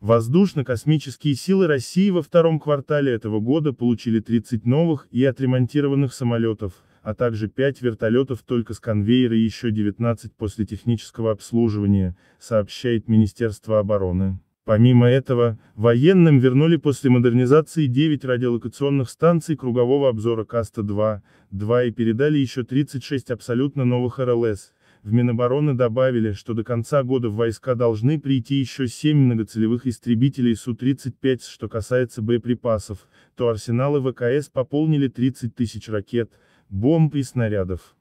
Воздушно-космические силы России во втором квартале этого года получили 30 новых и отремонтированных самолетов, а также 5 вертолетов только с конвейера и еще 19 после технического обслуживания, сообщает Министерство обороны. Помимо этого, военным вернули после модернизации 9 радиолокационных станций кругового обзора Каста-2, 2 и передали еще 36 абсолютно новых РЛС, в Минобороны добавили, что до конца года в войска должны прийти еще 7 многоцелевых истребителей Су-35. Что касается боеприпасов, то арсеналы ВКС пополнили 30 тысяч ракет, бомб и снарядов.